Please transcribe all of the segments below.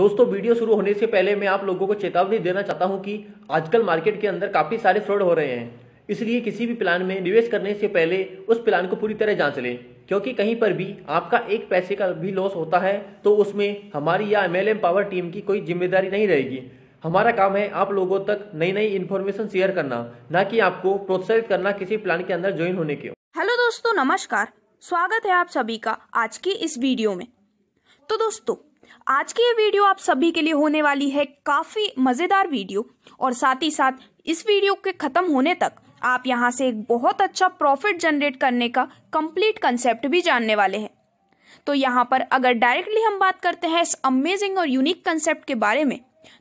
दोस्तों वीडियो शुरू होने से पहले मैं आप लोगों को चेतावनी देना चाहता हूं कि आजकल मार्केट के अंदर काफ़ी सारे फ्रॉड हो रहे हैं इसलिए किसी भी प्लान में निवेश करने से पहले उस प्लान को पूरी तरह जांच लें क्योंकि कहीं पर भी आपका एक पैसे का भी लॉस होता है तो उसमें हमारी या एम पावर टीम की कोई जिम्मेदारी नहीं रहेगी हमारा काम है आप लोगों तक नई नई इन्फॉर्मेशन शेयर करना ना कि आपको प्रोत्साहित करना किसी प्लान के अंदर ज्वाइन होने के हेलो दोस्तों नमस्कार स्वागत है आप सभी का आज की इस वीडियो में तो दोस्तों आज की ये वीडियो आप सभी के लिए होने वाली है काफ़ी मज़ेदार वीडियो और साथ ही साथ इस वीडियो के ख़त्म होने तक आप यहाँ से एक बहुत अच्छा प्रॉफिट जनरेट करने का कंप्लीट कंसेप्ट भी जानने वाले हैं तो यहाँ पर अगर डायरेक्टली हम बात करते हैं इस अमेजिंग और यूनिक कंसेप्ट के बारे में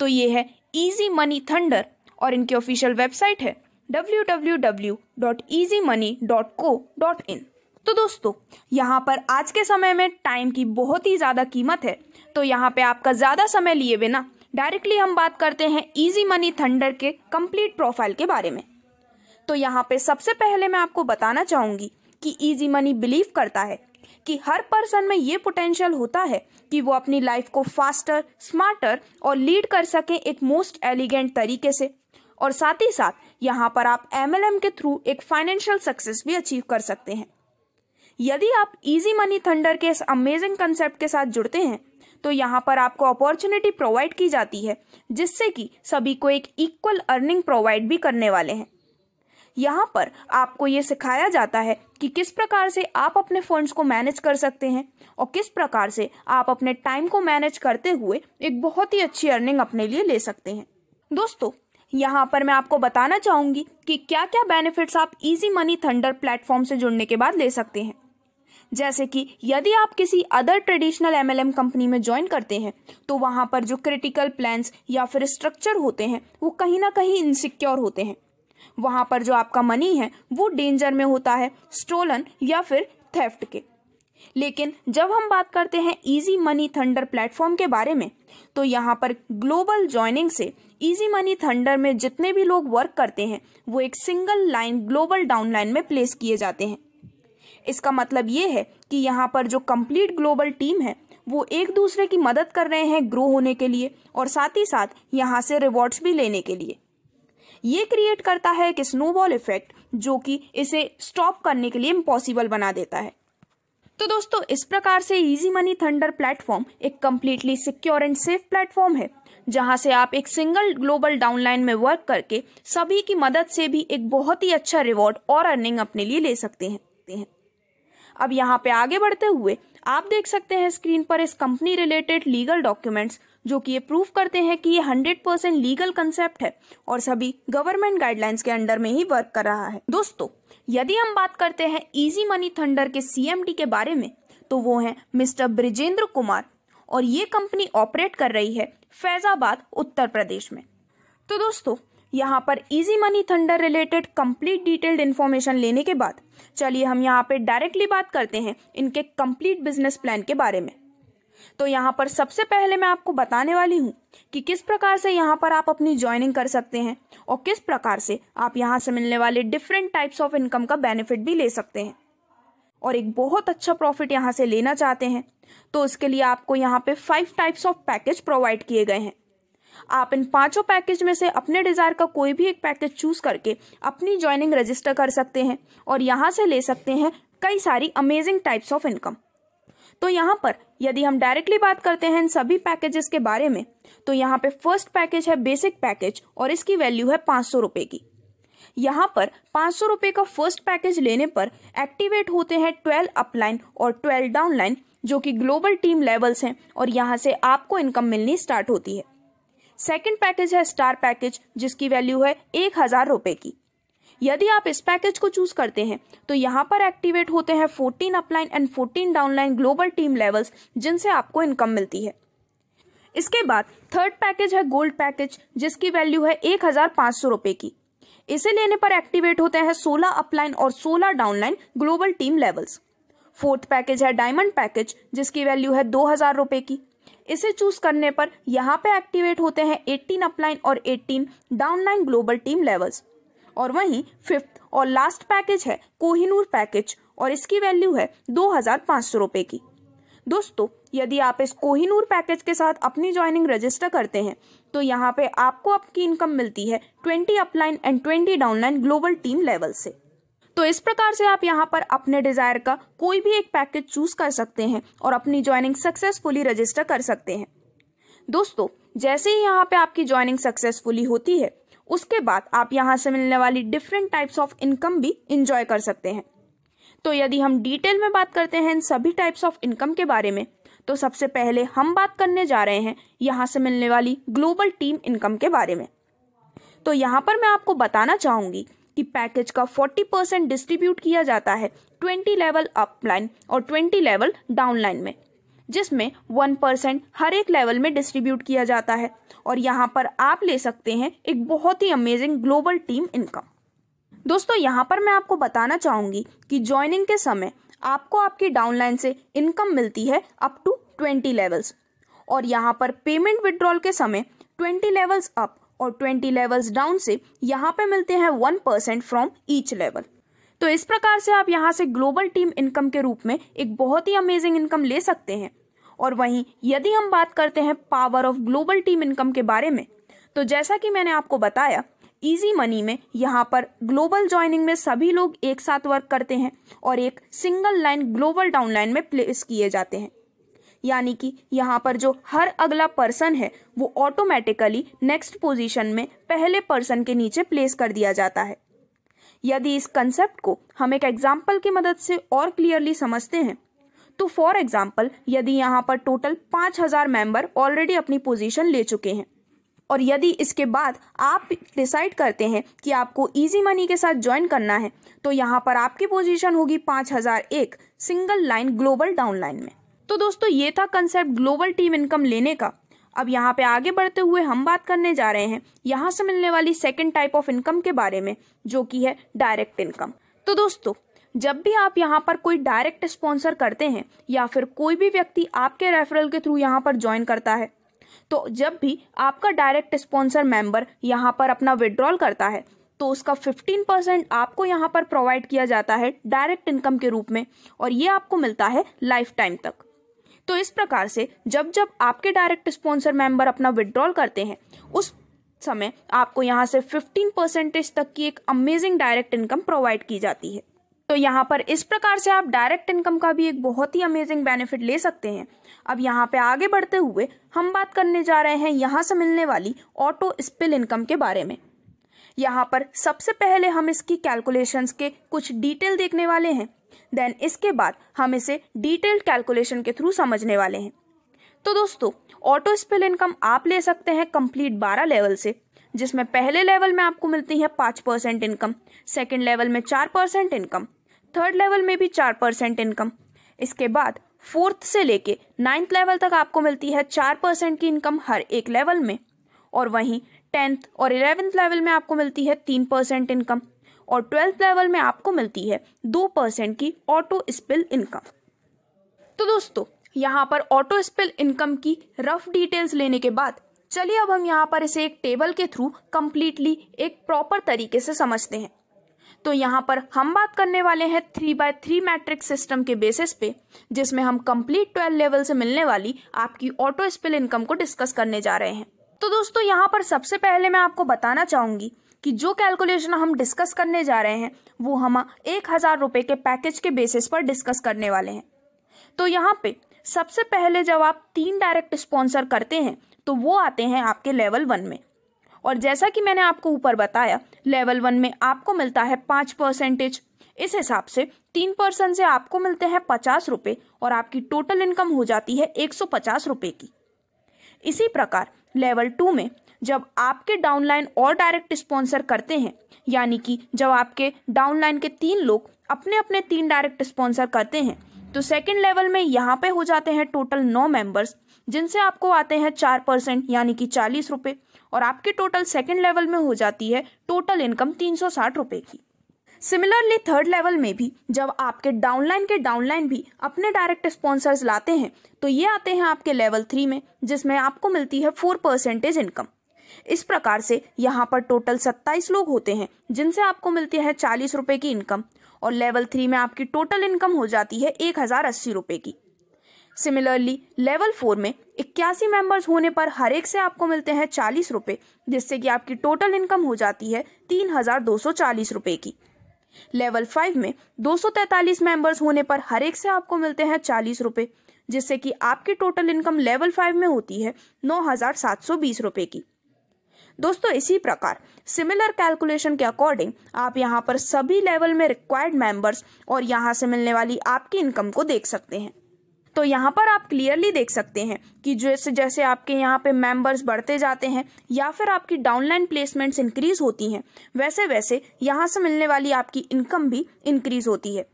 तो ये है इजी मनी थंडर और इनकी ऑफिशियल वेबसाइट है www.easymoney.co.in तो दोस्तों यहाँ पर आज के समय में टाइम की बहुत ही ज़्यादा कीमत है तो यहाँ पे आपका ज़्यादा समय लिए बिना डायरेक्टली हम बात करते हैं इजी मनी थंडर के कंप्लीट प्रोफाइल के बारे में तो यहाँ पे सबसे पहले मैं आपको बताना चाहूँगी कि इजी मनी बिलीव करता है कि हर पर्सन में ये पोटेंशियल होता है कि वो अपनी लाइफ को फास्टर स्मार्टर और लीड कर सकें एक मोस्ट एलिगेंट तरीके से और साथ ही साथ यहाँ पर आप एम के थ्रू एक फाइनेंशियल सक्सेस भी अचीव कर सकते हैं यदि आप इजी मनी थंडर के इस अमेजिंग कंसेप्ट के साथ जुड़ते हैं तो यहाँ पर आपको अपॉर्चुनिटी प्रोवाइड की जाती है जिससे कि सभी को एक इक्वल अर्निंग प्रोवाइड भी करने वाले हैं यहाँ पर आपको ये सिखाया जाता है कि किस प्रकार से आप अपने फंड्स को मैनेज कर सकते हैं और किस प्रकार से आप अपने टाइम को मैनेज करते हुए एक बहुत ही अच्छी अर्निंग अपने लिए ले सकते हैं दोस्तों यहाँ पर मैं आपको बताना चाहूंगी कि क्या क्या बेनिफिट्स आप इजी मनी थंडर प्लेटफॉर्म से जुड़ने के बाद ले सकते हैं जैसे कि यदि आप किसी अदर ट्रेडिशनल एमएलएम कंपनी में ज्वाइन करते हैं तो वहाँ पर जो क्रिटिकल प्लान्स या फिर स्ट्रक्चर होते हैं वो कहीं ना कहीं इनसिक्योर होते हैं वहाँ पर जो आपका मनी है वो डेंजर में होता है स्टोलन या फिर थेफ्ट के लेकिन जब हम बात करते हैं इजी मनी थंडर प्लेटफॉर्म के बारे में तो यहाँ पर ग्लोबल ज्वाइनिंग से इजी मनी थंडर में जितने भी लोग वर्क करते हैं वो एक सिंगल लाइन ग्लोबल डाउनलाइन में प्लेस किए जाते हैं इसका मतलब ये है कि यहाँ पर जो कंप्लीट ग्लोबल टीम है वो एक दूसरे की मदद कर रहे हैं ग्रो होने के लिए और साथ ही साथ यहाँ से रिवॉर्ड्स भी लेने के लिए ये क्रिएट करता है एक स्नोबॉल इफेक्ट जो कि इसे स्टॉप करने के लिए इम्पॉसिबल बना देता है तो दोस्तों इस प्रकार से इजी मनी थंडर प्लेटफॉर्म एक completely secure and safe platform है जहां से आप एक सिंगल ग्लोबल डाउनलाइन में वर्क करके सभी की मदद से भी एक बहुत ही अच्छा रिवॉर्ड और अर्निंग अपने लिए ले सकते हैं अब यहाँ पे आगे बढ़ते हुए आप देख सकते हैं स्क्रीन पर इस कंपनी रिलेटेड लीगल डॉक्यूमेंट्स जो कि ये प्रूफ करते हैं कि ये 100% परसेंट लीगल कंसेप्ट है और सभी गवर्नमेंट गाइडलाइंस के अंडर में ही वर्क कर रहा है दोस्तों यदि हम बात करते हैं इजी मनी थंडर के सीएमडी के बारे में तो वो है मिस्टर ब्रिजेंद्र कुमार और ये कंपनी ऑपरेट कर रही है फैजाबाद उत्तर प्रदेश में तो दोस्तों यहाँ पर easy money thunder related complete detailed information लेने के बाद चलिए हम यहाँ पे डायरेक्टली बात करते हैं इनके कंप्लीट बिजनेस प्लान के बारे में तो यहाँ पर सबसे पहले मैं आपको बताने वाली हूँ कि किस प्रकार से यहाँ पर आप अपनी ज्वाइनिंग कर सकते हैं और किस प्रकार से आप यहाँ से मिलने वाले डिफरेंट टाइप्स ऑफ इनकम का बेनिफिट भी ले सकते हैं और एक बहुत अच्छा प्रॉफिट यहाँ से लेना चाहते हैं तो उसके लिए आपको यहाँ पे five types of package provide किए गए हैं आप इन पांचों पैकेज में से अपने डिज़ायर का कोई भी एक पैकेज चूज करके अपनी ज्वाइनिंग रजिस्टर कर सकते हैं और यहां से ले सकते हैं कई सारी अमेजिंग टाइप्स ऑफ इनकम तो यहाँ पर यदि हम डायरेक्टली बात करते हैं इन सभी पैकेजेस के बारे में तो यहाँ पे फर्स्ट पैकेज है बेसिक पैकेज और इसकी वैल्यू है पांच सौ रुपए की यहाँ पर पांच सौ रुपए का फर्स्ट पैकेज लेने पर एक्टिवेट होते हैं ट्वेल्व अपलाइन और ट्वेल्व डाउनलाइन जो कि ग्लोबल टीम लेवल्स हैं और यहाँ से आपको इनकम मिलनी स्टार्ट होती है सेकंड पैकेज है स्टार पैकेज जिसकी वैल्यू है एक हज़ार रुपये की यदि आप इस पैकेज को चूज करते हैं तो यहाँ पर एक्टिवेट होते हैं fourteen upline and fourteen downline global team levels जिनसे आपको इनकम मिलती है इसके बाद थर्ड पैकेज है गोल्ड पैकेज जिसकी वैल्यू है एक हजार सौ की इसे लेने पर एक्टिवेट होते हैं सोलह अपलाइन और सोलह downline global team levels fourth package है डायमंड पैकेज जिसकी वैल्यू है दो हजार रुपए की इसे चूज करने पर यहाँ पे एक्टिवेट होते हैं एट्टीन अपलाइन और eighteen downline global team levels और वहीं फिफ्थ और लास्ट पैकेज है कोहिनूर पैकेज और इसकी वैल्यू है दो हजार सौ रुपए की दोस्तों यदि आप इस कोहिनूर पैकेज के साथ अपनी ज्वाइनिंग रजिस्टर करते हैं तो यहाँ पे आपको आपकी इनकम मिलती है twenty upline and twenty downline global team level से तो इस प्रकार से आप यहाँ पर अपने डिज़ायर का कोई भी एक पैकेज चूज कर सकते हैं और अपनी ज्वाइनिंग सक्सेसफुली रजिस्टर कर सकते हैं दोस्तों जैसे ही यहाँ पे आपकी ज्वाइनिंग सक्सेसफुली होती है उसके बाद आप यहाँ से मिलने वाली डिफरेंट टाइप्स ऑफ इनकम भी इंजॉय कर सकते हैं तो यदि हम डिटेल में बात करते हैं इन सभी टाइप्स ऑफ इनकम के बारे में तो सबसे पहले हम बात करने जा रहे हैं यहाँ से मिलने वाली ग्लोबल टीम इनकम के बारे में तो यहाँ पर मैं आपको बताना चाहूँगी कि पैकेज का 40 परसेंट डिस्ट्रीब्यूट किया जाता है 20 लेवल अपलाइन और 20 लेवल डाउनलाइन में जिसमें 1 परसेंट हर एक लेवल में डिस्ट्रीब्यूट किया जाता है और यहाँ पर आप ले सकते हैं एक बहुत ही अमेजिंग ग्लोबल टीम इनकम दोस्तों यहाँ पर मैं आपको बताना चाहूँगी कि ज्वाइनिंग के समय आपको आपकी डाउनलाइन से इनकम मिलती है अप टू 20 लेवल्स और यहाँ पर पेमेंट विड्रॉल के समय 20 लेवल्स अप और 20 लेवल्स डाउन से यहाँ पे मिलते हैं one percent from each level तो इस प्रकार से आप यहाँ से ग्लोबल टीम इनकम के रूप में एक बहुत ही अमेजिंग इनकम ले सकते हैं और वहीं यदि हम बात करते हैं power of global team income के बारे में तो जैसा कि मैंने आपको बताया इजी मनी में यहाँ पर ग्लोबल ज्वाइनिंग में सभी लोग एक साथ वर्क करते हैं और एक सिंगल लाइन ग्लोबल डाउनलाइन में प्लेस किए जाते हैं यानी कि यहाँ पर जो हर अगला पर्सन है वो ऑटोमेटिकली नेक्स्ट पोजीशन में पहले पर्सन के नीचे प्लेस कर दिया जाता है यदि इस कंसेप्ट को हम एक एग्जाम्पल की मदद से और क्लियरली समझते हैं तो फॉर एग्जाम्पल यदि यहाँ पर टोटल पाँच हज़ार मेंबर ऑलरेडी अपनी पोजीशन ले चुके हैं और यदि इसके बाद आप डिसाइड करते हैं कि आपको इजी मनी के साथ ज्वाइन करना है तो यहाँ पर आपकी पोजीशन होगी पाँच हज़ार एक single line global down line में तो दोस्तों ये था कंसेप्ट ग्लोबल टीम इनकम लेने का अब यहाँ पे आगे बढ़ते हुए हम बात करने जा रहे हैं यहाँ से मिलने वाली सेकेंड टाइप ऑफ इनकम के बारे में जो कि है डायरेक्ट इनकम तो दोस्तों जब भी आप यहाँ पर कोई डायरेक्ट स्पॉन्सर करते हैं या फिर कोई भी व्यक्ति आपके रेफरल के थ्रू यहाँ पर ज्वाइन करता है तो जब भी आपका डायरेक्ट स्पॉन्सर मेंबर यहाँ पर अपना विड्रॉल करता है तो उसका 15 परसेंट आपको यहाँ पर प्रोवाइड किया जाता है डायरेक्ट इनकम के रूप में और ये आपको मिलता है लाइफ टाइम तक तो इस प्रकार से जब जब आपके डायरेक्ट स्पॉन्सर मेंबर अपना विड्रॉल करते हैं उस समय आपको यहाँ से 15 परसेंटेज तक की एक अमेजिंग डायरेक्ट इनकम प्रोवाइड की जाती है तो यहाँ पर इस प्रकार से आप डायरेक्ट इनकम का भी एक बहुत ही अमेजिंग बेनिफिट ले सकते हैं अब यहाँ पे आगे बढ़ते हुए हम बात करने जा रहे हैं यहाँ से मिलने वाली ऑटो स्पिल इनकम के बारे में यहाँ पर सबसे पहले हम इसकी कैलकुलेशंस के कुछ डिटेल देखने वाले हैं देन इसके बाद हम इसे डिटेल्ड कैलकुलेशन के थ्रू समझने वाले हैं तो दोस्तों ऑटो स्पेल इनकम आप ले सकते हैं कंप्लीट बारह लेवल से जिसमें पहले लेवल में आपको मिलती है पाँच परसेंट इनकम सेकेंड लेवल में चार परसेंट इनकम थर्ड लेवल में भी चार परसेंट इनकम इसके बाद फोर्थ से लेके नाइन्थ लेवल तक आपको मिलती है चार परसेंट की इनकम हर एक लेवल में और वहीं टेंथ और इलेवेंथ लेवल में आपको मिलती है तीन परसेंट इनकम और ट्वेल्थ लेवल में आपको मिलती है दो परसेंट की ऑटो स्पिल इनकम तो दोस्तों यहाँ पर ऑटो स्पिल इनकम की रफ डिटेल्स लेने के बाद चलिए अब हम यहाँ पर इसे एक टेबल के थ्रू कम्प्लीटली एक प्रॉपर तरीके से समझते हैं तो यहाँ पर हम बात करने वाले हैं three by three matrix system के बेसिस पे जिसमें हम कंप्लीट ट्वेल्व लेवल से मिलने वाली आपकी ऑटो स्पिल इनकम को डिस्कस करने जा रहे हैं तो दोस्तों यहाँ पर सबसे पहले मैं आपको बताना चाहूंगी कि जो कैलकुलेशन हम डिस्कस करने जा रहे हैं वो हम एक हज़ार रुपये के पैकेज के बेसिस पर डिस्कस करने वाले हैं तो यहाँ पे सबसे पहले जब आप तीन डायरेक्ट स्पॉन्सर करते हैं तो वो आते हैं आपके लेवल वन में और जैसा कि मैंने आपको ऊपर बताया लेवल वन में आपको मिलता है पाँच परसेंटेज इस हिसाब से तीन परसेंट से आपको मिलते हैं पचास रुपये और आपकी टोटल इनकम हो जाती है एक सौ पचास रुपये की इसी प्रकार लेवल टू में जब आपके डाउनलाइन और डायरेक्ट स्पॉन्सर करते हैं यानी कि जब आपके डाउनलाइन के तीन लोग अपने अपने तीन डायरेक्ट स्पॉन्सर करते हैं तो सेकेंड लेवल में यहाँ पे हो जाते हैं टोटल नौ मेंबर्स जिनसे आपको आते हैं चार परसेंट यानी कि चालीस रुपये और आपके टोटल सेकेंड लेवल में हो जाती है टोटल इनकम तीन सौ साठ रुपये की सिमिलरली थर्ड लेवल में भी जब आपके डाउनलाइन के डाउनलाइन भी अपने डायरेक्ट स्पॉन्सर्स लाते हैं तो ये आते हैं आपके लेवल थ्री में जिसमें आपको मिलती है फोर परसेंटेज इनकम इस प्रकार से यहाँ पर टोटल सत्ताईस लोग होते हैं जिनसे आपको मिलती है चालीस रुपए की इनकम और लेवल थ्री में आपकी टोटल इनकम हो जाती है एक हज़ार अस्सी रुपए की सिमिलरली लेवल फोर में इक्यासी मेंबर्स होने पर हर एक से आपको मिलते हैं चालीस रुपए जिससे कि आपकी टोटल इनकम हो जाती है तीन हज़ार दो सौ चालीस रुपए की लेवल फाइव में दो सौ तैतालीस मेंबर्स होने पर हर एक से आपको मिलते हैं चालीस रुपए जिससे कि आपकी टोटल इनकम लेवल फाइव में होती है नौ हज़ार सात सौ बीस रुपए की दोस्तों इसी प्रकार सिमिलर कैलकुलेशन के अकॉर्डिंग आप यहाँ पर सभी लेवल में रिक्वायर्ड मेंबर्स और यहाँ से मिलने वाली आपकी इनकम को देख सकते हैं तो यहाँ पर आप क्लियरली देख सकते हैं कि जैसे जैसे आपके यहाँ पे मेंबर्स बढ़ते जाते हैं या फिर आपकी डाउनलाइन प्लेसमेंट्स इंक्रीज होती हैं वैसे वैसे यहाँ से मिलने वाली आपकी इनकम भी इंक्रीज होती है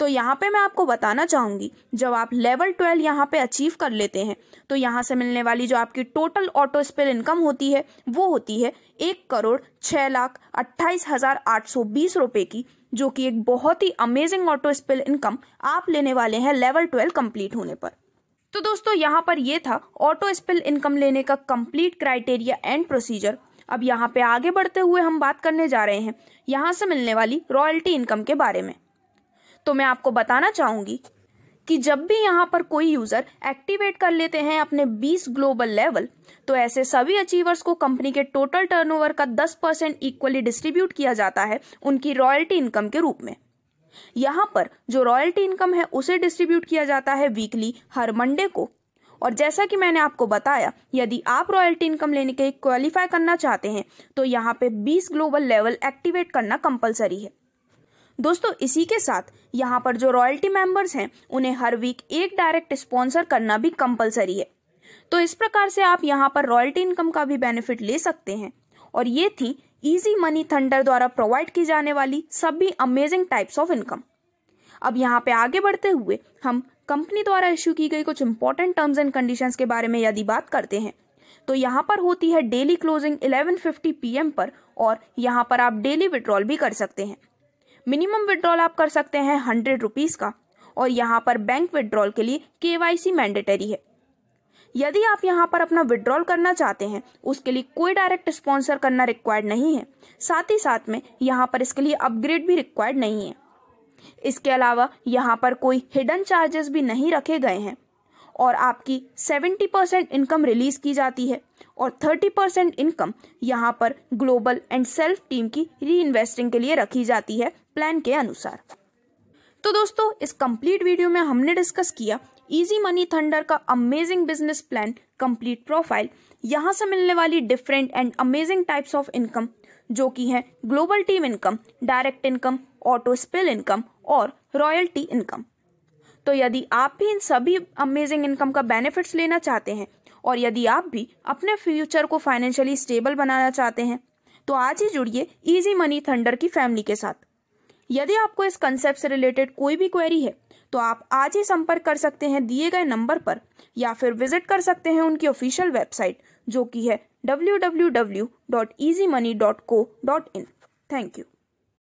तो यहाँ पे मैं आपको बताना चाहूँगी जब आप लेवल ट्वेल्व यहाँ पे अचीव कर लेते हैं तो यहाँ से मिलने वाली जो आपकी टोटल ऑटो स्पेल इनकम होती है वो होती है एक करोड़ छः लाख अट्ठाईस हज़ार आठ सौ बीस रुपये की जो कि एक बहुत ही अमेजिंग ऑटो स्पेल इनकम आप लेने वाले हैं लेवल ट्वेल्व कंप्लीट होने पर तो दोस्तों यहाँ पर यह था ऑटो स्पेल इनकम लेने का कंप्लीट क्राइटेरिया एंड प्रोसीजर अब यहाँ पे आगे बढ़ते हुए हम बात करने जा रहे हैं यहाँ से मिलने वाली रॉयल्टी इनकम के बारे में तो मैं आपको बताना चाहूंगी कि जब भी यहाँ पर कोई यूज़र एक्टिवेट कर लेते हैं अपने 20 ग्लोबल लेवल तो ऐसे सभी अचीवर्स को कंपनी के टोटल टर्नओवर का 10 परसेंट इक्वली डिस्ट्रीब्यूट किया जाता है उनकी रॉयल्टी इनकम के रूप में यहां पर जो रॉयल्टी इनकम है उसे डिस्ट्रीब्यूट किया जाता है वीकली हर मंडे को और जैसा कि मैंने आपको बताया यदि आप रॉयल्टी इनकम लेने के क्वालिफाई करना चाहते हैं तो यहाँ पे 20 ग्लोबल लेवल एक्टिवेट करना कंपलसरी है दोस्तों इसी के साथ यहाँ पर जो रॉयल्टी मेंबर्स हैं उन्हें हर वीक एक डायरेक्ट स्पॉन्सर करना भी कंपलसरी है तो इस प्रकार से आप यहाँ पर रॉयल्टी इनकम का भी बेनिफिट ले सकते हैं और ये थी इजी मनी थंडर द्वारा प्रोवाइड की जाने वाली सभी अमेजिंग टाइप्स ऑफ इनकम अब यहाँ पे आगे बढ़ते हुए हम कंपनी द्वारा इश्यू की गई कुछ इंपॉर्टेंट टर्म्स एंड कंडीशंस के बारे में यदि बात करते हैं तो यहाँ पर होती है डेली क्लोजिंग 11:50 पीएम पर और यहाँ पर आप डेली विड्रॉल भी कर सकते हैं मिनिमम विड्रॉल आप कर सकते हैं हंड्रेड रुपीज़ का और यहाँ पर बैंक विड्रॉल के लिए के सी मैंडेटरी है यदि आप यहाँ पर अपना विड्रॉल करना चाहते हैं उसके लिए कोई डायरेक्ट स्पॉन्सर करना रिक्वायर्ड नहीं है साथ ही साथ में यहाँ पर इसके लिए अपग्रेड भी रिक्वायर्ड नहीं है इसके अलावा यहाँ पर कोई हिडन चार्जेस भी नहीं रखे गए हैं और आपकी 70 परसेंट इनकम रिलीज़ की जाती है और 30 परसेंट इनकम यहाँ पर ग्लोबल एंड सेल्फ टीम की इन्वेस्टिंग के लिए रखी जाती है प्लान के अनुसार तो दोस्तों इस कंप्लीट वीडियो में हमने डिस्कस किया इजी मनी थंडर का amazing business plan complete profile यहाँ से मिलने वाली different and amazing types of income जो कि हैं global team income direct income auto spill income और रॉयल्टी इनकम तो यदि आप भी इन सभी अमेजिंग इनकम का बेनिफिट्स लेना चाहते हैं और यदि आप भी अपने फ्यूचर को फाइनेंशियली स्टेबल बनाना चाहते हैं तो आज ही जुड़िए इजी मनी थंडर की फैमिली के साथ यदि आपको इस कंसेप्ट से रिलेटेड कोई भी क्वेरी है तो आप आज ही संपर्क कर सकते हैं दिए गए नंबर पर या फिर विजिट कर सकते हैं उनकी ऑफिशियल वेबसाइट जो कि है W W W dot easy money dot co dot in thank you